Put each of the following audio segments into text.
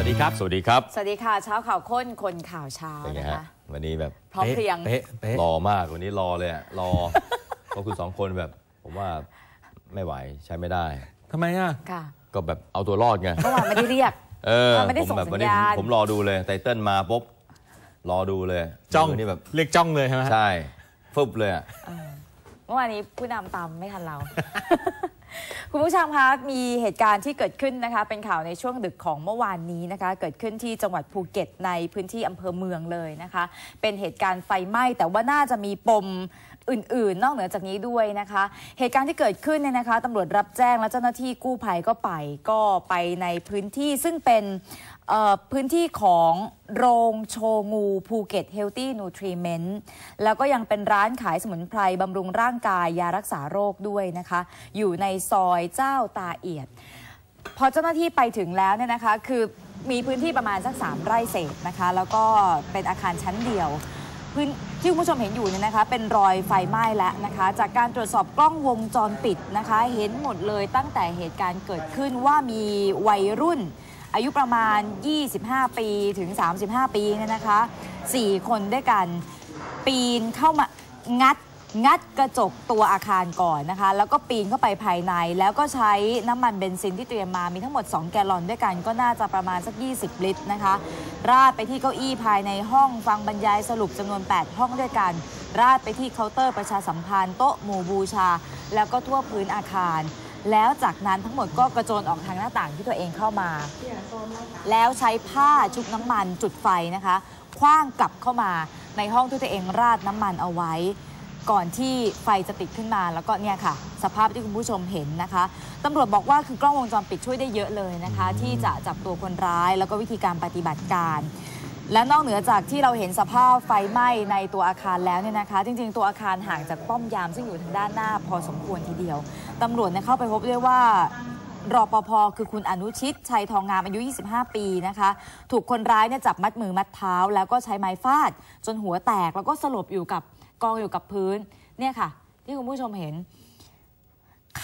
วัสดีครับ สวัสดีครับ สวัสดีค่ะเช้าข่าวข้นคนข่าวเช้านะคะวันนี้แบบพร้อมเพียงรอมากวันนี้รอเลยอะรอเพราะคุณสองคนแบบ ผมว่าไม่ไหวใช้ไม่ได้ทำไมอ่ะก็แบบเอาตัวรอดไงเมื่อวานไม่ได้เรียก เออไม่ได้ส่งสัญญา้ผมรอดูเลยไตเติ้ลมาปุ๊บรอดูเลยจ้องนี่แบบ เรียกจ้องเลยใช่ไหมใช่ฟึบเลยอ่ะเมื่อวานนี้ผู้นำตามไม่ทันเราคุณผู้ชมคะมีเหตุการณ์ที่เกิดขึ้นนะคะเป็นข่าวในช่วงดึกของเมื่อวานนี้นะคะเกิดขึ้นที่จังหวัดภูเก็ตในพื้นที่อำเภอเมืองเลยนะคะเป็นเหตุการณ์ไฟไหม้แต่ว่าน่าจะมีปมอื่นๆนอกเหนือจากนี้ด้วยนะคะเหตุการณ์ที่เกิดขึ้นเนี่ยนะคะตำรวจรับแจ้งและเจ้าหน้าที่กู้ภัยก็ไปก็ไปในพื้นที่ซึ่งเป็นพื้นที่ของโรงโชงูภูเก็ตเฮลตี้นูทรีเมนต์แล้วก็ยังเป็นร้านขายสมุนไพร บำรุงร่างกายยารักษาโรคด้วยนะคะ อยู่ในซอยเจ้าตาเอียด พอเจ้าหน้าที่ไปถึงแล้วเนี่ยนะคะคือมีพื้นที่ประมาณสัก3ไร่เศษนะคะ แล้วก็เป็นอาคารชั้นเดียว พื้นที่คุณผู้ชมเห็นอยู่เนี่ยนะคะเป็นรอยไฟไหม้แล้วนะคะ จากการตรวจสอบกล้องวงจรปิดนะคะ เห็นหมดเลยตั้งแต่เหตุการณ์เกิดขึ้นว่ามีวัยรุ่นอายุประมาณ 25 ปี ถึง 35 ปีเนี่ยนะคะ 4 คนด้วยกัน ปีนเข้ามา งัดงัดกระจกตัวอาคารก่อนนะคะ แล้วก็ปีนเข้าไปภายใน แล้วก็ใช้น้ำมันเบนซินที่เตรียมมา มีทั้งหมด2แกลลอนด้วยกัน ก็น่าจะประมาณสัก 20 ลิตรนะคะ ราดไปที่เก้าอี้ภายในห้องฟังบรรยายสรุปจำนวน 8 ห้องด้วยกัน ราดไปที่เคาน์เตอร์ประชาสัมพันธ์โต๊ะหมู่บูชา แล้วก็ทั่วพื้นอาคารแล้วจากนั้นทั้งหมดก็กระโจนออกทางหน้าต่างที่ตัวเองเข้ามา แล้วใช้ผ้าชุบน้ำมันจุดไฟนะคะ คว้างกลับเข้ามาในห้องที่ตัวเองราดน้ำมันเอาไว้ ก่อนที่ไฟจะติดขึ้นมา แล้วก็เนี่ยค่ะสภาพที่คุณผู้ชมเห็นนะคะตำรวจบอกว่าคือกล้องวงจรปิดช่วยได้เยอะเลยนะคะ ที่จะจับตัวคนร้ายแล้วก็วิธีการปฏิบัติการ และนอกเหนือจากที่เราเห็นสภาพไฟไหม้ในตัวอาคารแล้วเนี่ยนะคะ จริงๆ ตัวอาคารห่างจากป้อมยามซึ่งอยู่ทางด้านหน้า พอสมควรทีเดียวตำรวจเข้าไปพบด้วยว่ารอปภคือคุณอนุชิต ชัยทองงามอายุ 25 ปีนะคะ ถูกคนร้ายเนี่ยจับมัดมือมัดเท้าแล้วก็ใช้ไม้ฟาด จนหัวแตก แล้วก็สลบอยู่กับกองอยู่กับพื้นเนี่ยค่ะ ที่คุณผู้ชมเห็น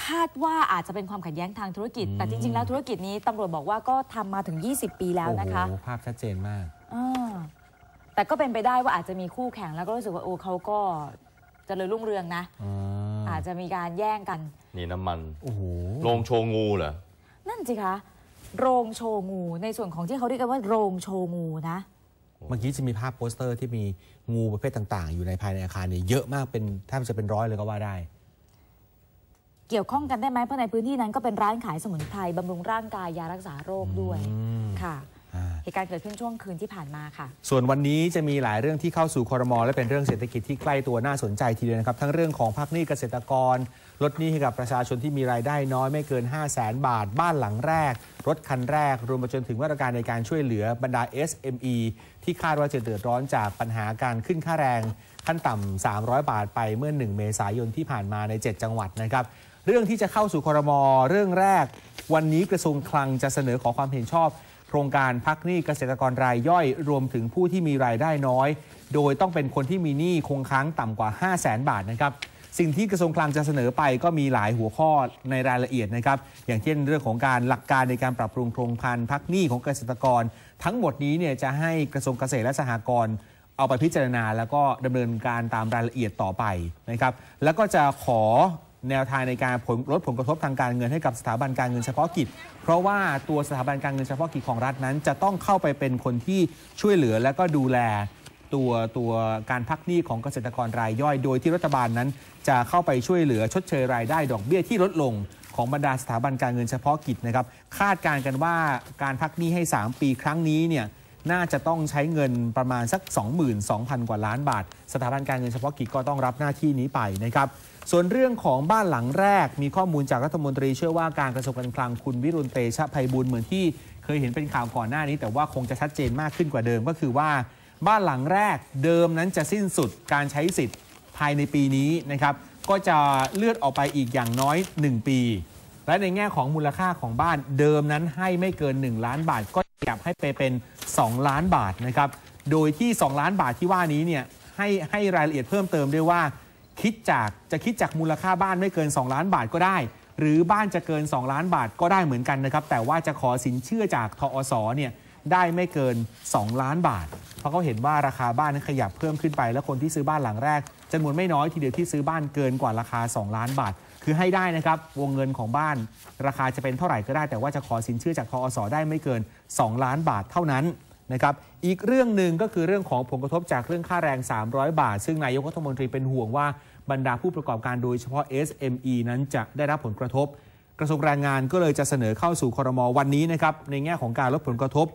คาดว่าอาจจะเป็นความขัดแย้งทางธุรกิจ แต่จริงๆ แล้วธุรกิจนี้ตำรวจบอกว่าก็ทำมาถึง 20 ปีแล้วนะคะภาพชัดเจนมากแต่ก็เป็นไปได้ว่าอาจจะมีคู่แข่งแล้วก็รู้สึกว่าโอ้เขาก็จจริญรุ่งเรืองนะอาจจะมีการแย่งกัน นี่น้ำมันโอ้โหโรงโชงูเหรอนั่นสิคะโรงโชงูในส่วนของที่เขาเรียกกันว่าโรงโชงูนะเมื่อกี้จะมีภาพโปสเตอร์ที่มีงูประเภทต่าง ๆ อยู่ในภายในอาคารเนี่ยเยอะมากเป็นแทบจะเป็นร้อยเลยก็ว่าได้ เกี่ยวข้องกันได้ไหมเพราะในพื้นที่นั้นก็เป็นร้านขายสมุนไพรบำรุงร่างกายยารักษาโรคด้วยค่ะเหตุการณ์เกิดขึ้นช่วงคืนที่ผ่านมาค่ะ ส่วนวันนี้จะมีหลายเรื่องที่เข้าสู่คอรมอและเป็นเรื่องเศรษฐกิจที่ใกล้ตัวน่าสนใจทีเดียวนะครับ ทั้งเรื่องของภาคหนี้เกษตรกร ลดหนี้ให้กับประชาชนที่มีรายได้น้อยไม่เกิน 5 0 0แสนบาท บ้านหลังแรก รถคันแรก รวมไปจนถึงมาตรการในการช่วยเหลือบรรดา SME ที่คาดว่าจะเดือดร้อนจากปัญหาการขึ้นค่าแรงขั้นต่ำ300 บาทไปเมื่อ 1 เมษายนที่ผ่านมาใน 7 จังหวัดนะครับ เรื่องที่จะเข้าสู่คอรมอเรื่องแรก วันนี้กระทรวงคลังจะเสนอขอความเห็นชอบครงการพักหนี้เกษตรกรรายย่อยรวมถึงผู้ที่มีรายได้น้อย โดยต้องเป็นคนที่มีหนี้คงค้างต่ำกว่า5 0 0แสนบาทนะครับ สิ่งที่กระทรวงคลังจะเสนอไปก็มีหลายหัวข้อในรายละเอียดนะครับ อย่างเช่นเรื่องของการหลักการในการปรับปรุงโครงพันพักหนี้ของเกษตรกร ทั้งหมดนี้เนี่ยจะให้กระทรวงเกษตรและสหกรณ์เอาไปพิจารณา แล้วก็ดำเนินการตามรายละเอียดต่อไปนะครับ แล้วก็จะขอแนวทางในการผลลดผลกระทบทางการเงินให้กับสถาบันการเงินเฉพาะกิจ เพราะว่าตัวสถาบันการเงินเฉพาะกิจของรัฐนั้น จะต้องเข้าไปเป็นคนที่ช่วยเหลือและก็ดูแล ตัวตัวการพักหนี้ของเกษตรกรราย ย่อย โดยที่รัฐบาลนั้น จะเข้าไปช่วยเหลือชดเชยรายได้ดอกเบี้ยที่ลดลงของบรรดาสถาบันการเงินเฉพาะกิจนะครับ คาดการณ์กันว่าการพักหนี้ให้ 3 ปีครั้งนี้เนี่ยน่าจะต้องใช้เงินประมาณสัก 22,000 กว่าล้านบาท สถาบันการเงินเฉพาะกิจก็ต้องรับหน้าที่นี้ไปนะครับส่วนเรื่องของบ้านหลังแรกมีข้อมูลจากรัฐมนตรี เชื่อว่าการกระทรวงการคลังคุณวิรุณเตชะภัยบุญเหมือนที่เคยเห็นเป็นข่าวก่อนหน้านี้ แต่ว่าคงจะชัดเจนมากขึ้นกว่าเดิมก็คือว่าบ้านหลังแรกเดิมนั้นจะสิ้นสุดการใช้สิทธิ์ภายในปีนี้นะครับก็จะเลื่อนออกไปอีกอย่างน้อย 1 ปี และในแง่ของมูลค่าของบ้านเดิมนั้นให้ไม่เกิน 1 ล้านบาท ก็ขยับให้ไปเป็น 2 ล้านบาทนะครับโดยที่ 2 ล้านบาทที่ว่านี้เนี่ยให้ให้รายละเอียดเพิ่มเติมด้วยว่าคิดจากจะคิดจากมูลค่าบ้านไม่เกิน 2 ล้านบาทก็ได้ หรือบ้านจะเกิน 2 ล้านบาทก็ได้เหมือนกันนะครับ แต่ว่าจะขอสินเชื่อจากทอสเนี่ยได้ไม่เกิน 2 ล้านบาท เพราะเขาเห็นว่าราคาบ้านนั้นขยับเพิ่มขึ้นไปและคนที่ซื้อบ้านหลังแรกจำนวนไม่น้อยทีเดียวที่ซื้อบ้านเกินกว่าราคา2ล้านบาทคือให้ได้นะครับ วงเงินของบ้านราคาจะเป็นเท่าไหร่ก็ได้แต่ว่าจะขอสินเชื่อจากทอสได้ไม่เกิน 2 ล้านบาทเท่านั้นนะครับ อีกเรื่องหนึ่งก็คือเรื่องของผลกระทบจากเรื่องค่าแรง 300 บาท ซึ่งนายกรัฐมนตรีเป็นห่วงว่าบรรดาผู้ประกอบการโดยเฉพาะ SME นั้นจะได้รับผลกระทบ กระทรวงแรงงานก็เลยจะเสนอเข้าสู่คอรมอวันนี้นะครับ ในแง่ของการลดผลกระทบ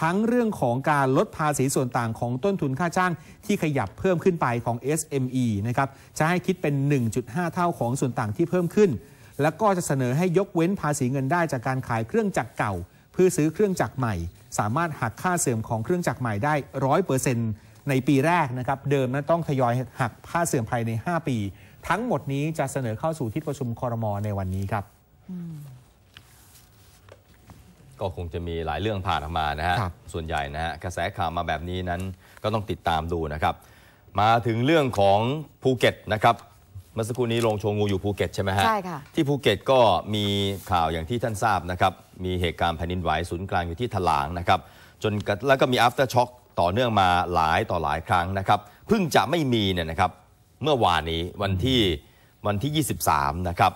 ทั้งเรื่องของการลดภาษีส่วนต่างของต้นทุนค่าจ้างที่ขยับเพิ่มขึ้นไปของ SME นะครับ จะให้คิดเป็น 1.5 เท่าของส่วนต่างที่เพิ่มขึ้น แล้วก็จะเสนอให้ยกเว้นภาษีเงินได้จากการขายเครื่องจักรเก่าเพื่อซื้อเครื่องจักรใหม่ สามารถหักค่าเสื่อมของเครื่องจักรใหม่ได้ร้อยเปอร์เซ็นต์ในปีแรกนะครับเดิมนั้นต้องทยอยหักค่าเสื่อมภายใน 5 ปี ทั้งหมดนี้จะเสนอเข้าสู่ที่ประชุมคอรมอในวันนี้ครับก็คงจะมีหลายเรื่องผ่านออกมานะฮะส่วนใหญ่นะฮะกระแสข่าวมาแบบนี้นั้น ก็ต้องติดตามดูนะครับ มาถึงเรื่องของภูเก็ต นะครับเมื่อสักครู่นี้ลงโชว์งูอยู่ภูเก็ตใช่ไหมฮะใช่ค่ะที่ภูเก็ตก็มีข่าวอย่างที่ท่านทราบนะครับมีเหตุการณ์แผ่นดินไหวศูนย์กลางอยู่ที่ถลางนะครับจนแล้วก็มี after shock ต่อเนื่องมาหลายต่อหลายครั้งนะครับเพิ่งจะไม่มีเนี่ยนะครับเมื่อวานนี้วันที่วันที่ 23นะครับ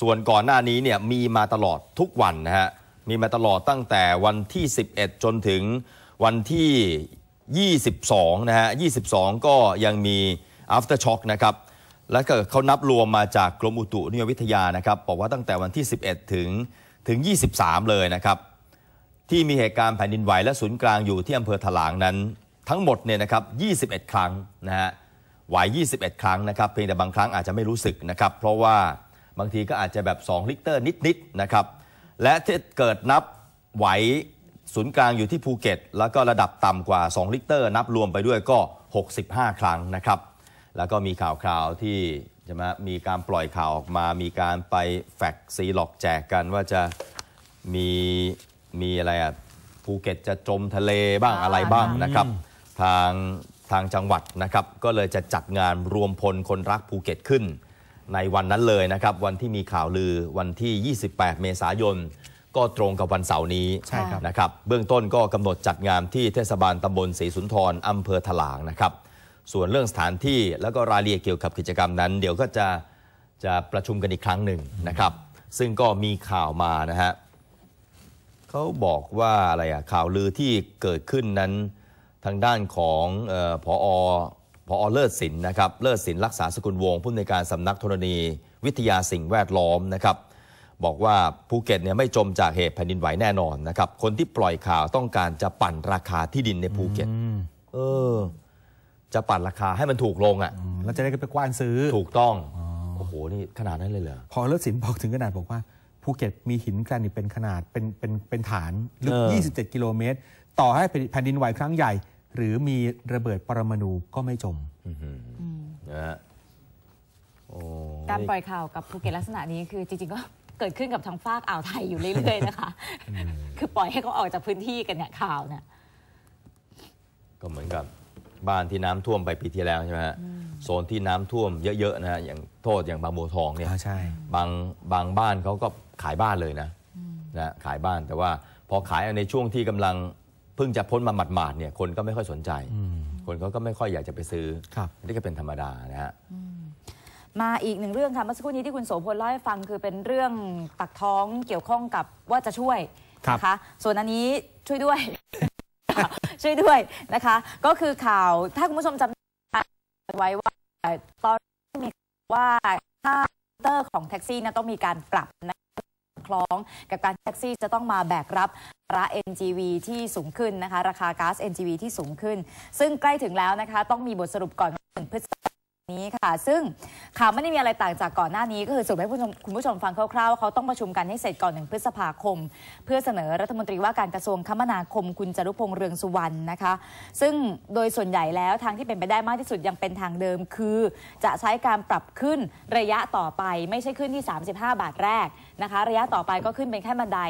ส่วนก่อนหน้านี้เนี่ยมีมาตลอดทุกวันนะฮะมีมาตลอดตั้งแต่วันที่ 11 จนถึงวันที่ 22นะฮะ22 ก็ยังมี after shock นะครับและเกิดเขานับรวมมาจากกรมอุตุนิยมวิทยานะครับบอกว่าตั้งแต่วันที่ 11 ถึง ถึง 23 เลยนะครับ ที่มีเหตุการณ์แผ่นดินไหวและศูนย์กลางอยู่ที่อำเภอถลางนั้น ทั้งหมดเนี่ยนะครับ 21 ครั้งนะฮะไหว 21 ครั้งนะครับเพียงแต่บางครั้งอาจจะไม่รู้สึกนะครับ เพราะว่าบางทีก็อาจจะแบบ 2 ลิตรนิดๆ นะครับ และที่เกิดนับไหวศูนย์กลางอยู่ที่ภูเก็ต แล้วก็ระดับต่ำกว่า 2 ลิตรนับรวมไปด้วยก็ 65 ครั้งนะครับแล้วก็มีข่าวคราวที่ใช่มหมีการปล่อยข่าวออกมามีการไปแฟกซีหลอกแจกกัน ว่าจะมีมีอะไรอ่ะภูเก็ตจะจมทะเลบ้างอะไรบ้างนะครับทางทางจังหวัดนะครับ ก็เลยจะจัดงานรวมพลคนรักภูเก็ตขึ้น ในวันนั้นเลยนะครับ วันที่มีข่าวลือวันที่ 28 เมษายน ก็ตรงกับวันเสาร์นี้นะครับ เบื้องต้นก็กำหนดจัดงานที่เทศบาลตำบลศรีสุนทรอำเภอถลางนะครับส่วนเรื่องสถานที่แล้วก็รายละเอียดเกี่ยวกับกิจกรรมนั้น เดี๋ยวก็จะจะประชุมกันอีกครั้งหนึ่งนะครับ ซึ่งก็มีข่าวมานะฮะเขาบอกว่าอะไรอะข่าวลือที่เกิดขึ้นนั้นทางด้านของออพอพอเลิศศิลนนะครับ เลิศศิลรักษาสกุลวง ผู้อำนวยการสำนักธรณี วิทยาสิ่งแวดล้อมนะครับ บอกว่าภูเก็ตเนี่ยไม่จมจากเหตุแผ่นดินไหวแน่นอนนะครับคนที่ปล่อยข่าวต้องการจะปั่นราคาที่ดินในภูเก็ตเออจะปัดราคาให้มันถูกลงอ่ะแล้วจะได้ไปกว้านซื้อถูกต้องโอ้โห นี่ขนาดนั้นเลยเหรอพอเลิศสินบอกถึงขนาดบอกว่า ภูเก็ตมีหินแกรนิตเป็นขนาดเป็นเป็นเป็นฐานลึก27 กิโลเมตร ต่อให้แผ่นดินไหวครั้งใหญ่ หรือมีระเบิดปรมาณูก็ไม่จมนะการปล่อยข่าวกับภูเก็ตลักษณะนี้คือจริงๆ ก็เกิดขึ้นกับทางฟากอ่าวไทยอยู่เรื่อยๆนะคะคือปล่อยให้เขาออกจากพื้นที่กันเนี่ยข่าวเนี่ยก็เหมือนกับบ้านที่น้ำท่วมไปปีที่แล้วใช่ไหมฮะโซนที่น้ำท่วมเยอะๆนะฮะอย่างโทษอย่างบางบัวทองเนี่ยใช่บางบางบ้านเขาก็ขายบ้านเลยนะนะขายบ้านแต่ว่าพอขายในช่วงที่กำลังเพิ่งจะพ้นมาหมาดๆเนี่ยคนก็ไม่ค่อยสนใจ คนเขาก็ไม่ค่อยอยากจะไปซื้อนี่ก็เป็นธรรมดานะฮะมาอีกหนึ่งเรื่องค่ะเมื่อสักครู่นี้ที่คุณโสพลเล่าให้ฟังคือเป็นเรื่องตักท้องเกี่ยวข้องกับว่าจะช่วยนะคะส่วนอันนี้ช่วยด้วยช่วยด้วยนะคะ ก็คือข่าวถ้าคุณผู้ชมจำไว้ว่า ตอนมีว่าค่าเตอร์ของแท็กซี่นะต้องมีการปรับนะคล้องกับการแท็กซี่จะต้องมาแบกรับรา NGV ที่สูงขึ้นนะคะราคาก๊าซ NGV ที่สูงขึ้น ซึ่งใกล้ถึงแล้วนะคะ ต้องมีบทสรุปก่อนถึงพฤษนี้ค่ะซึ่งข่าวไม่ได้มีอะไรต่างจากก่อนหน้านี้ก็คือสุปให้คุณผู้ชมฟังคร่าวๆว่าเขาต้องประชุมกันให้เสร็จก่อนหนึ่งพฤษภาคมเพื่อเสนอรัฐมนตรีว่าการกระทรวงคมนาคมคุณจรุพงษ์เรืองสุวรรณนะคะ ซึ่งโดยส่วนใหญ่แล้วทางที่เป็นไปได้มากที่สุดยังเป็นทางเดิมคือจะใช้การปรับขึ้นระยะต่อไปไม่ใช่ขึ้นที่ 35 บาทแรกนะคะระยะต่อไปก็ขึ้นเป็นแค่บันได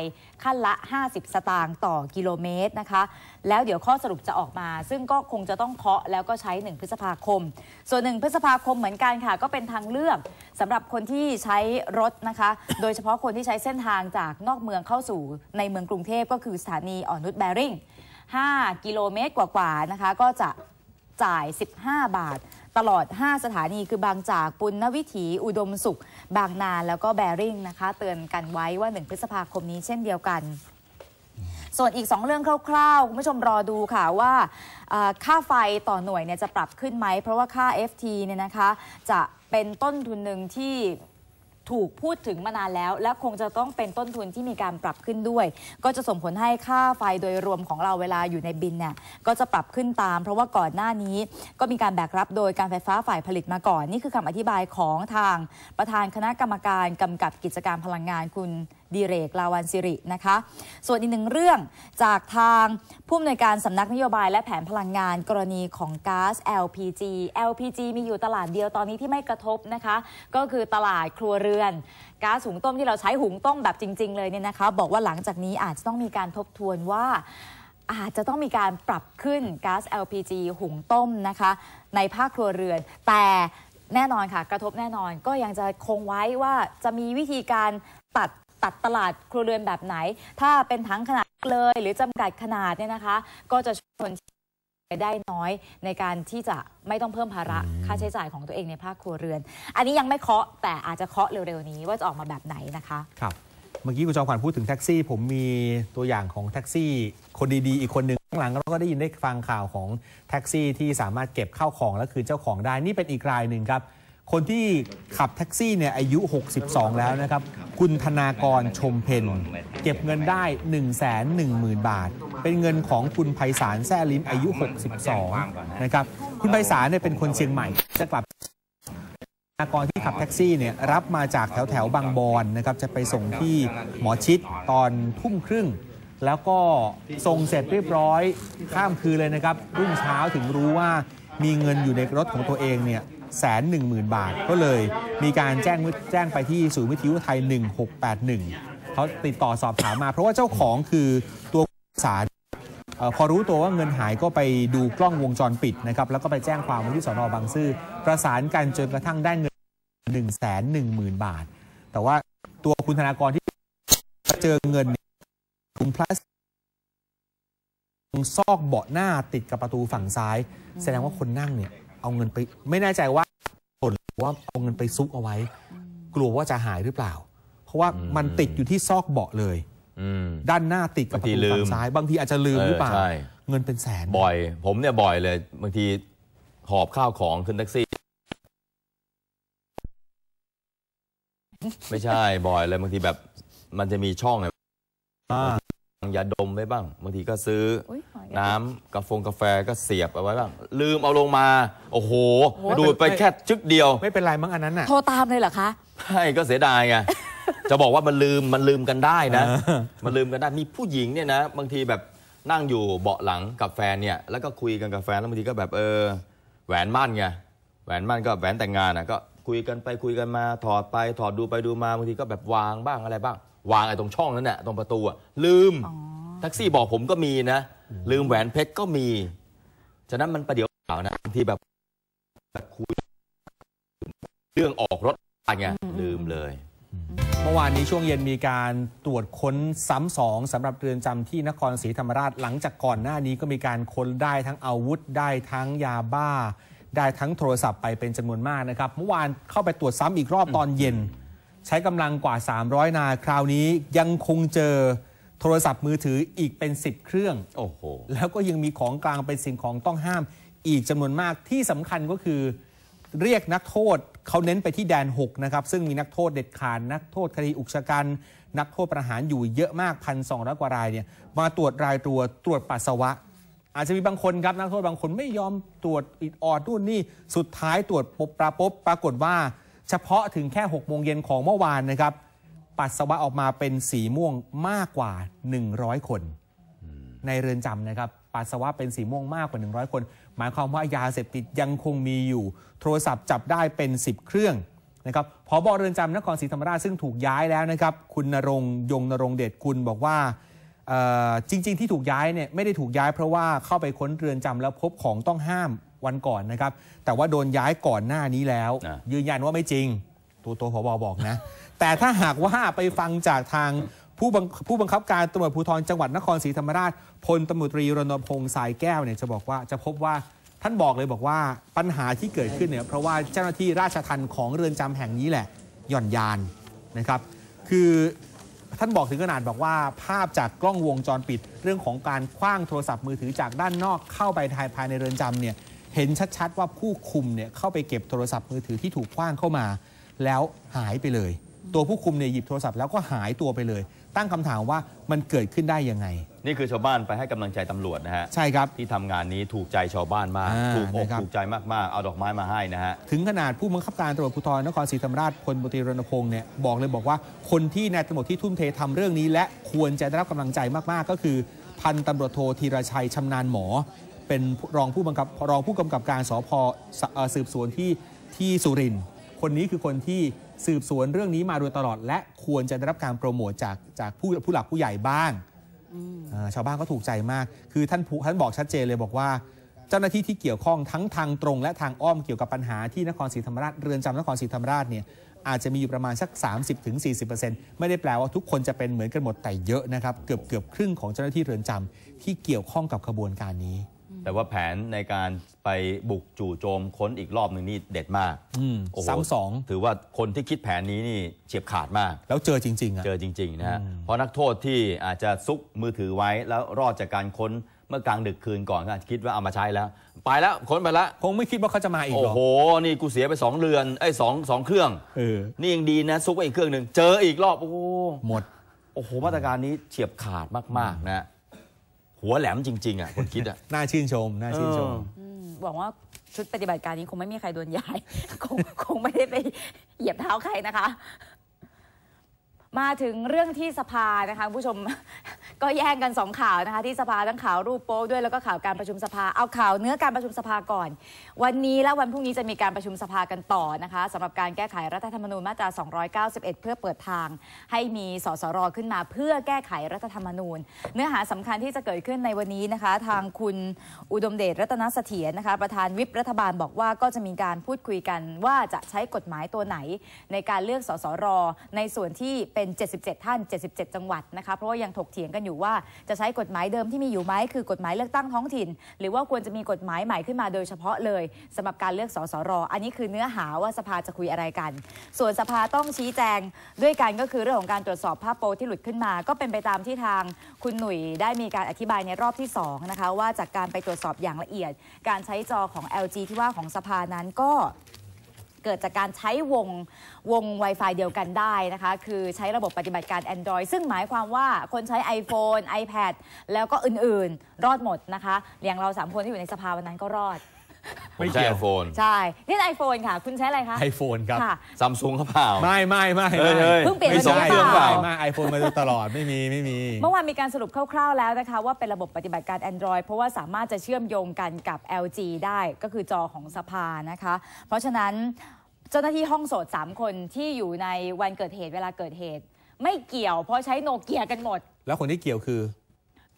ขั้นละ 50 สตางค์ต่อกิโลเมตรนะคะแล้วเดี๋ยวข้อสรุปจะออกมา ซึ่งก็คงจะต้องเคาะแล้วก็ใช้ 1 พฤษภาคม ส่วน 1 พฤษภาคมเหมือนกันค่ะ ก็เป็นทางเลือก สำหรับคนที่ใช้รถนะคะ โดยเฉพาะคนที่ใช้เส้นทางจากนอกเมืองเข้าสู่ในเมืองกรุงเทพก็คือสถานีอ่อนนุชแบริ่ง5 กิโลเมตรกว่าๆนะคะก็จะจ่าย 15 บาท ตลอด 5 สถานีคือบางจากปุณณวิถี อุดมสุข บางนา แล้วก็แบริ่งนะคะ เตือนกันไว้ว่า 1 พฤษภาคมนี้เช่นเดียวกันส่วนอีก2เรื่องคร่าวๆคุณผู้ชมรอดูค่ะว่าค่าไฟต่อหน่วยเนี่ยจะปรับขึ้นไหม เพราะว่าค่า FT เนี่ยนะคะจะเป็นต้นทุนหนึ่งที่ถูกพูดถึงมานานแล้ว และคงจะต้องเป็นต้นทุนที่มีการปรับขึ้นด้วย ก็จะส่งผลให้ค่าไฟโดยรวมของเราเวลาอยู่ในบินเนี่ยก็จะปรับขึ้นตาม เพราะว่าก่อนหน้านี้ก็มีการแบกรับโดยการไฟฟ้าฝ่ายผลิตมาก่อนนี่คือคำอธิบายของทางประธานคณะกรรมการกำกับกิจการพลังงานคุณดิเรกลาวันสิรินะคะ ส่วนอีกหนึ่งเรื่องจากทางผู้อำนวยการสำนักนโยบายและแผนพลังงานกรณีของก๊าซ LPG LPG มีอยู่ตลาดเดียวตอนนี้ที่ไม่กระทบนะคะ ก็คือตลาดครัวเรือนก๊าซหุงต้มที่เราใช้หุงต้มแบบจริง ๆ เลยเนี่ยนะคะ บอกว่าหลังจากนี้อาจจะต้องมีการทบทวนว่าอาจจะต้องมีการปรับขึ้นก๊าซ LPG หุงต้มนะคะในภาคครัวเรือน แต่แน่นอนค่ะกระทบแน่นอนก็ยังจะคงไว้ว่าจะมีวิธีการตัดตัดตลาดครัวเรือนแบบไหน ถ้าเป็นถังขนาดเลยหรือจำกัดขนาดเนี่ยนะคะ ก็จะช่วยคนได้น้อยในการที่จะไม่ต้องเพิ่มภาระค่าใช้จ่ายของตัวเองในภาคครัวเรือน อันนี้ยังไม่เคาะแต่อาจจะเคาะเร็วๆนี้ ว่าจะออกมาแบบไหนนะคะครับ เมื่อกี้คุณจอมขวัญพูดถึงแท็กซี่ ผมมีตัวอย่างของแท็กซี่ คนดีๆ อีกคนหนึ่งข้างหลัง เราก็ได้ยินได้ฟังข่าวของแท็กซี่ที่สามารถเก็บข้าวของและคืนเจ้าของได้นี่เป็นอีกรายหนึ่งครับคนที่ขับแท็กซี่เนี่ยอายุ 62 แล้วนะครับ คุณธนากรชมเพนเก็บเงินได้ 1 1 0 0 0 0 บาท เป็นเงินของคุณไพศาลแซ่ลิมอายุ 62 นะครับคุณไพศาลเนี่ยเป็นคนเชียงใหม่จะกลับธนากรที่ขับแท็กซี่เนี่ยรับมาจากแถวแถวบางบอนนะครับจะไปส่งที่หมอชิดตอนทุ่มครึ่ง แล้วก็ส่งเสร็จเรียบร้อยข้ามคืนเลยนะครับ รุ่งเช้าถึงรู้ว่ามีเงินอยู่ในรถของตัวเองเนี่ยงห0 0 0นบาทก็เลยมีการแจ้งแจ้งไปที่ศูนย์วิทยุไทย 1681เขาติดต่อสอบถามมาเพราะว่าเจ้าของคือตัวสารพอรู้ตัวว่าเงินหายก็ไปดูกล้องวงจรปิดนะครับ แล้วก็ไปแจ้งความที่สอนอบางซื่อ ประสานกันจนกระทั่งได้เงิน 1 1 0 0 0 0 บาท แต่ว่าตัวคุณธนากรที่เจอเงินถุงพลาสติกซอกเบาะหน้าติดกับประตูฝั่งซ้ายแสดงว่าคนนั่งเนี่ยเอาเงินไปไม่แน่ใจว่าผลว่าเอาเงินไปซุกเอาไว้ กลัวว่าจะหายหรือเปล่า เพราะว่ามันติดอยู่ที่ซอกเบาะเลยด้านหน้าติดกับประตูฝั่งซ้ายบางทีอาจจะลืมหรือเปล่าเงินเป็นแสน บ่อย ผมเนี่ยบ่อยเลย บางทีหอบข้าวของขึ้นแท็กซี่ ไม่ใช่บ่อยเลยบางทีแบบ มันจะมีช่องไงยาดมไว้บ้าง บางทีก็ซื้อ น้ำกาแฟกาแฟก็เสียบเอาไว้บ้างลืมเอาลงมา โอ้โหดูดไปแค่ชึกเดียว ไม่เป็นไรมั้งอันนั้นน่ะโทรตามเลยเหรอคะใช่ก็เสียดายไงจะบอกว่ามันลืมมันลืมกันได้นะมันลืมกันได้มีผู้หญิงเนี่ยนะบางทีแบบนั่งอยู่เบาะหลังกับแฟนเนี่ยแล้วก็คุยกันกับแฟนแล้วบางทีก็แบบเออแหวนมั่นไงแหวนมั่นก็แหวนแต่งงานอ่ะก็คุยกันไปคุยกันมาถอดไปถอดดูไปดูมาบางทีก็แบบวางบ้างอะไรบ้างวางไอ้ตรงช่องนั้นน่ะตรงประตูอะลืมแท็กซี่บอกผมก็มีนะ ลืมแหวนเพชรก็มีฉะนั้นมันประเดี๋ยวเปล่านะบางทีแบบคุยเรื่องออกรถอะไรเงี้ยลืมเลยเมื่อวานนี้ช่วงเย็นมีการตรวจค้นซ้ำสองสำหรับเรือนจำที่นครศรีธรรมราชหลังจากก่อนหน้านี้ก็มีการค้นได้ทั้งอาวุธได้ทั้งยาบ้า ได้ทั้งโทรศัพท์ไปเป็นจำนวนมากนะครับ เมื่อวานเข้าไปตรวจซ้ำอีกรอบตอนเย็นใช้กำลังกว่า 300 นายคราวนี้ ยังคงเจอโทรศัพท์มือถืออีกเป็น 10 เครื่อง โอ้โหแล้วก็ยังมีของกลางเป็นสิ่งของต้องห้ามอีกจำนวนมากที่สำคัญก็คือ เรียกนักโทษเขาเน้นไปที่แดน6นะครับซึ่งมีนักโทษเด็ดขาดนักโทษคดีอุกชะกันนักโทษประหารอยู่เยอะมากพันสองร้อยกว่ารายเนี่ยมาตรวจรายตัวตรวจปัสสาวะ อาจจะมีบางคนครับนักโทษบางคนไม่ยอมตรวจอิดออดนู่นนี่สุดท้ายตรวจปบปลาปบปรากฏว่าเฉพาะถึงแค่6โมงเย็นของเมื่อวานนะครับ ปัสสาวะออกมาเป็นสีม่วงมากกว่า 100 คนในเรือนจำนะครับ ปัสสาวะเป็นสีม่วงมากกว่า 100 คน หมายความว่า ยาเสพติดยังคงมีอยู่ โทรศัพท์จับได้เป็น 10 เครื่องนะครับพอบอเรือนจำนครศรีธรรมราชซึ่งถูกย้ายแล้วนะครับคุณนรงยงนรงเดชคุณบอกว่าจริง ๆที่ถูกย้ายเนี่ยไม่ได้ถูกย้ายเพราะว่าเข้าไปค้นเรือนจำแล้วพบของต้องห้ามวันก่อนนะครับ แต่ว่าโดนย้ายก่อนหน้านี้แล้ว ยืนยันว่าไม่จริง ตัวตัวพบบอกนะ แต่ถ้าหากว่าไปฟังจากทางผู้บังผู้บังคับการตำรวจภูธรจังหวัดนครศรีธรรมราชพลตำรวจตรีรณพงศ์สายแก้วเนี่ยจะบอกว่าจะพบว่าท่านบอกเลยบอกว่าปัญหาที่เกิดขึ้นเนี่ยเพราะว่าเจ้าหน้าที่ราชทัณฑ์ของเรือนจำแห่งนี้แหละหย่อนยานนะครับ คือท่านบอกถึงขนาดบอกว่าภาพจากกล้องวงจรปิดเรื่องของการคว้างโทรศัพท์มือถือจากด้านนอกเข้าไปทายภายในเรือนจำเนี่ยเห็นชัดๆ ว่าผู้คุมเนี่ยเข้าไปเก็บโทรศัพท์มือถือที่ถูกคว้างเข้ามา แล้วหายไปเลยตัวผู้คุมเนี่ยหยิบโทรศัพท์แล้วก็หายตัวไปเลย ตั้งคำถามว่ามันเกิดขึ้นได้ยังไง นี่คือชาวบ้านไปให้กำลังใจตำรวจนะฮะ ใช่ครับที่ทำงานนี้ถูกใจชาวบ้านมากถูกอกถูกใจมากๆ เอาดอกไม้มาให้นะฮะ ถึงขนาดผู้บังคับการตำรวจภูธรนครศรีธรรมราชพลบุตรีรณพงศ์เนี่ย บอกเลยบอกว่า คนที่นายตำรวจที่ทุ่มเททำเรื่องนี้ และควรจะได้รับกำลังใจมากๆ ก็คือพันตำรวจโทธีรชัยชำนาญหมอ เป็นรองผู้บังคับรองผู้กำกับการสพสืบสวนที่ที่สุรินทร์คนนี้คือคนที่สืบสวนเรื่องนี้มาโดยตลอดและควรจะได้รับการโปรโมทจากจากผู้ผู้หลักผู้ใหญ่บ้าง ชาวบ้านก็ถูกใจมาก คือท่านท่านบอกชัดเจนเลยบอกว่า เจ้าหน้าที่ที่เกี่ยวข้องทั้งทางตรงและทางอ้อมเกี่ยวกับปัญหาที่นครศรีธรรมราชเรือนจำนครศรีธรรมราชเนี่ยอาจจะมีอยู่ประมาณสัก30-40%ไม่ได้แปลว่าทุกคนจะเป็นเหมือนกันหมดแต่เยอะนะครับ เกือบเกือบครึ่งของเจ้าหน้าที่เรือนจำ ที่เกี่ยวข้องกับขบวนการนี้แต่ว่าแผนในการไปบุกจู่โจมค้นอีกรอบหนึ่งนี่เด็ดมากสอ้ซ้ำสองถือว่าคนที่คิดแผนนี้นี่เฉียบขาดมาก แล้วเจอจริงๆอะเจอจริง ๆนะฮะเพราะนักโทษที่อาจจะซุกมือถือไว้แล้วรอดจากการค้นเมื่อกลางดึกคืนก่อนก็อาจจะคิดว่าเอามาใช้แล้วไปแล้วค้นไปแล้วคงไม่คิดว่าเขาจะมาอีกหรอกโอ้โหนี่กูเสียไป2เรือนไอ้สองสองเครื่องนี่ยังดีนะซุกไว้อีกเครื่องหนึ่งเจออีกรอบโอ้หมด โอ้โหมาตรการนี้เฉียบขาดมากๆนะหัวแหลมจริงๆอ่ะคนคิดอ่ะน่าชื่นชม น่าชื่นชมหวังว่าชุดปฏิบัติการนี้คงไม่มีใครโดนย้ายคงคงไม่ได้ไปเหยียบเท้าใครนะคะ มาถึงเรื่องที่สภานะคะ ผู้ชมก็แย่งกัน 2 ข่าวนะคะที่สภาทั้งข่าวรูปโป้ด้วยแล้วก็ข่าวการประชุมสภาเอาข่าวเนื้อการประชุมสภาก่อน วันนี้และวันพรุ่งนี้จะมีการประชุมสภากันต่อนะคะสำหรับการแก้ไขรัฐธรรมนูญมาตรา 291 เพื่อเปิดทาง ให้มีสสรขึ้นมา เพื่อแก้ไขรัฐธรรมนูญ เนื้อหาสำคัญที่จะเกิดขึ้นในวันนี้นะคะ ทางคุณอุดมเดชรัตนเสถียรนะคะประธานวิปรัฐบาลบอกว่าก็จะมีการพูดคุยกันว่าจะใช้กฎหมายตัวไหน ในการเลือกสสรในส่วนที่เป็น 77 ท่าน 77 จังหวัดนะคะเพราะว่ายังถกเถียงกันอยูู่่ว่าจะใช้กฎหมายเดิมที่มีอยู่ไหมคือกฎหมายเลือกตั้งท้องถิ่น หรือว่าควรจะมีกฎหมายใหม่ขึ้นมาโดยเฉพาะเลยสำหรับการเลือกสสร อันนี้คือเนื้อหาว่าสภาจะคุยอะไรกัน ส่วนสภาต้องชี้แจง ด้วยกันก็คือเรื่องของการตรวจสอบภาพโปที่หลุดขึ้นมา ก็เป็นไปตามที่ทางคุณหนุ่ยได้มีการอธิบายในรอบที่2นะคะว่าจากการไปตรวจสอบอย่างละเอียด การใช้จอของ LG ที่ว่าของสภานั้นก็เกิดจากการใช้วง วง Wi-Fi เดียวกันได้นะคะ คือใช้ระบบปฏิบัติการ Android ซึ่งหมายความว่าคนใช้ iPhone iPad แล้วก็อื่นๆ รอดหมดนะคะอย่างเรา 3 คนที่อยู่ในสภาวันนั้นก็รอดไม่ใช่ไอโฟนใช่ นี่ไอโฟนค่ะคุณใช้อะไรคะไอโฟนครับซัมซุงเขาเปล่า ไม่ไม่ไม่เฮ้ยเพิ่งเปลี่ยนไม่ใชารื่องเปล่าไม่ไอโฟนมาตลอดไม่มีไม่มี เมื่อวานมีการสรุปคร่าวๆ แล้วนะคะ ว่าเป็นระบบปฏิบัติการ Android เพราะว่าสามารถจะเชื่อมโยงกันกับ LG ได้ก็คือจอของสภานะคะ เพราะฉะนั้นเจ้าหน้าที่ห้องโสด 3 คนที่อยู่ในวันเกิดเหตุเวลาเกิดเหตุ ไม่เกี่ยว เพราะใช้โนเกียกันหมดแล้วคนที่เกี่ยวคือ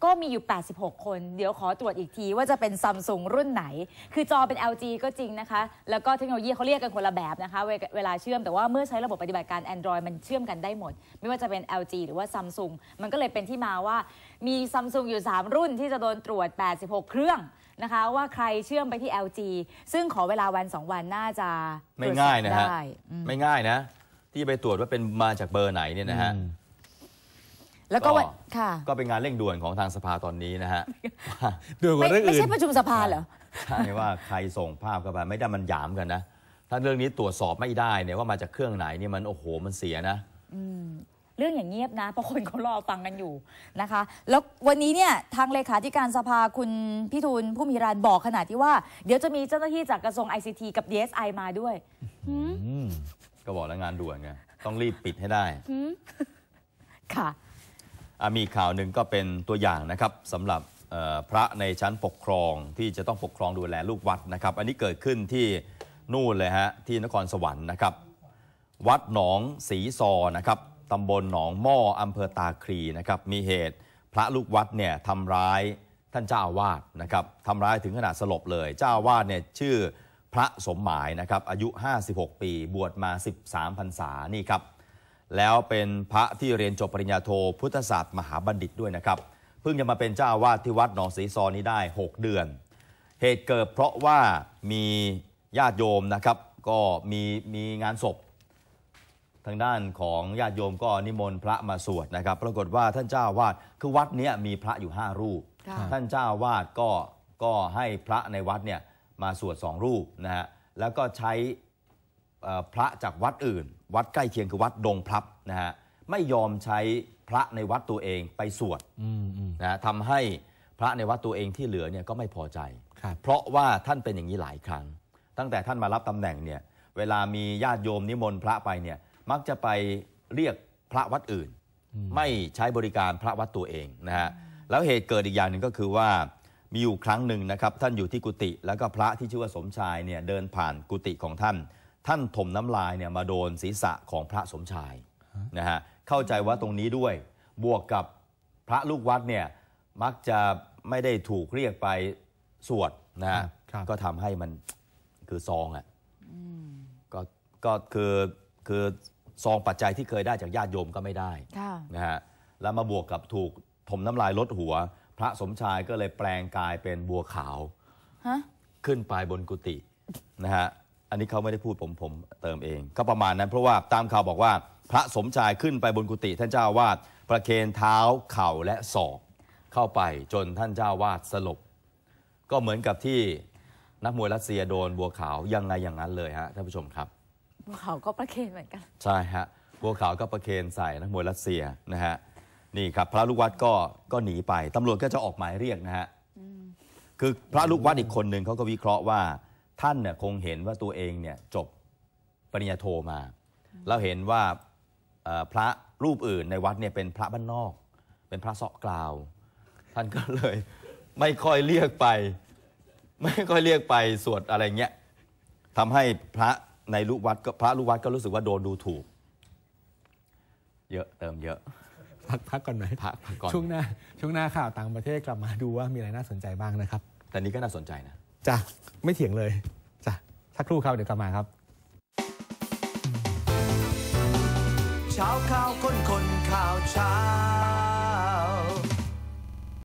ก็มีอยู่ 86 คน เดี๋ยวขอตรวจอีกทีว่าจะเป็นซัมซุงรุ่นไหน คือจอเป็น LG ก็จริงนะคะ แล้วก็เทคโนโลยีเขาเรียกกันคนละแบบนะคะ เวลาเชื่อมแต่ว่าเมื่อใช้ระบบปฏิบัติการ Android มันเชื่อมกันได้หมด ไม่ว่าจะเป็น LG หรือว่าซัมซุงมันก็เลยเป็นที่มาว่ามีซัมซุงอยู่ 3 รุ่นที่จะโดนตรวจ 86 เครื่องนะคะว่าใครเชื่อมไปที่ LG ซึ่งขอเวลาวัน2วันน่าจะไม่ง่ายนะฮะไม่ง่ายนะที่ไปตรวจว่าเป็นมาจากเบอร์ไหนเนี่ยนะฮะแล้วก็ค่ะ ก็เป็นงานเร่งด่วนของทางสภาตอนนี้นะฮะด่วนกว่าเรื่องอื่นไม่ใช่ประชุมสภาเหรอใช่ว่าใครส่งภาพเข้าไปไม่ได้มันหยามกันนะ ถ้าเรื่องนี้ตรวจสอบไม่ได้เนี่ยว่ามาจากเครื่องไหนเนี่ยมันโอ้โห มันเสียนะเรื่องอย่างเงียบนะเพราะคนเขารอฟังกันอยู่นะคะ แล้ววันนี้เนี่ยทางเลขาธิการสภาคุณพิทูลผู้มีรานบอกขนาดที่ว่า เดี๋ยวจะมีเจ้าหน้าที่จากกระทรวงไอซีทีกับ DSI มาด้วยก็บอกแล้วงานด่วนไงต้องรีบปิดให้ได้ค่ะมีข่าวหนึ่งก็เป็นตัวอย่างนะครับสำหรับพระในชั้นปกครองที่จะต้องปกครองดูแลลูกวัดนะครับ อันนี้เกิดขึ้นที่นู่นเลยฮะที่นครสวรรค์นะครับ วัดหนองศรีซอนะครับตำบลหนองหม้ออำเภอตาคลีนะครับมีเหตุพระลูกวัดเนี่ยทำร้ายท่านเจ้าวาดนะครับทำร้ายถึงขนาดสลบเลย เจ้าวาดเนี่ยชื่อพระสมหมายนะครับอายุ 56 ปีบวชมา 13 พรรษานี่ครับแล้วเป็นพระที่เรียนจบปริญญาโทพุทธศาสตร์มหาบัณฑิตด้วยนะครับ เพิ่งจะมาเป็นเจ้าอาวาสที่วัดหนองสีซอนี้ได้ 6 เดือน เหตุเกิดเพราะว่ามีญาติโยมนะครับก็มีมีงานศพทางด้านของญาติโยมก็นิมนต์พระมาสวดนะครับ ปรากฏว่าท่านเจ้าวาดคือวัดนี้มีพระอยู่ 5 รูปท่านเจ้าวาดก็ก็ให้พระในวัดเนี่ยมาสวดสองรูปนะฮะแล้วก็ใช้พระจากวัดอื่นวัดใกล้เคียงคือวัดดงพลับนะฮะไม่ยอมใช้พระในวัดตัวเองไปสวดนะทำให้พระในวัดตัวเองที่เหลือเนี่ยก็ไม่พอใจ เพราะว่าท่านเป็นอย่างนี้หลายครั้ง ตั้งแต่ท่านมารับตำแหน่งเนี่ยเวลามีญาติโยมนิมนต์พระไปเนี่ยมักจะไปเรียกพระวัดอื่นไม่ใช้บริการพระวัดตัวเองนะฮะแล้วเหตุเกิดอีกอย่างหนึ่งก็คือว่ามีอยู่ครั้งหนึ่งนะครับท่านอยู่ที่กุฏิแล้วก็พระที่ชื่อว่าสมชายเนี่ยเดินผ่านกุฏิของท่านท่านถมน้ำลายเนี่ยมาโดนศีรษะของพระสมชายนะฮะเข้าใจว่าตรงนี้ด้วย บวกกับพระลูกวัดเนี่ยมักจะไม่ได้ถูกเรียกไปสวดนะฮะก็ทำให้มันคือซองอ่ะก็ก็คือคือ ซองปัจจัยที่เคยได้จากญาติโยมก็ไม่ได้นะฮะแล้วมาบวกกับถูกถมน้ำลายลดหัว พระสมชายก็เลยแปลงกายเป็นบัวขาวขึ้นไปบนกุฏินะฮะอันนี้เขาไม่ได้พูดผมผมเติมเอง ก็ประมาณนั้น เพราะว่าตามข่าวบอกว่าพระสมชายขึ้นไปบนกุฏิท่านเจ้าวาดประเคนเท้าเข่าและศอกเข้าไปจนท่านเจ้าวาดสลบก็เหมือนกับที่นักมวยรัสเซียโดนบัวขาวยังไงอย่างนั้นเลยฮะท่านผู้ชมครับบัวขาวก็ประเคนเหมือนกันใช่ฮะบัวขาวก็ประเคนใส่นักมวยรัสเซียนะฮะ นี่ครับพระลูกวัดก็ก็หนีไปตำรวจก็จะออกหมายเรียกนะฮะคือพระลูกวัดอีกคนหนึ่งเขาก็วิเคราะห์ว่าท่านเนี่ยคงเห็นว่าตัวเองเนี่ยจบปริญญาโทมา แล้วเห็นว่าพระรูปอื่นในวัดเนี่ยเป็นพระบ้านนอก เป็นพระเสาะกล่าว ท่านก็เลยไม่ค่อยเรียกไปไม่ค่อยเรียกไปสวดอะไรเงี้ยทำให้พระในลูกวัดก็พระลูกวัดก็รู้สึกว่าโดนดูถูก เยอะ เติมเยอะ พักพักก่อนไหมพักก่อนช่วงหน้าช่วงหน้าข่าวต่างประเทศกลับมาดูว่ามีอะไรน่าสนใจบ้างนะครับ แต่นี้ก็น่าสนใจนะจ้ะ ไม่เถียงเลย จ้ะสักครู่ครับเดี๋ยวกลับมาครับเช้าข่าว คนคนข่าวเช้า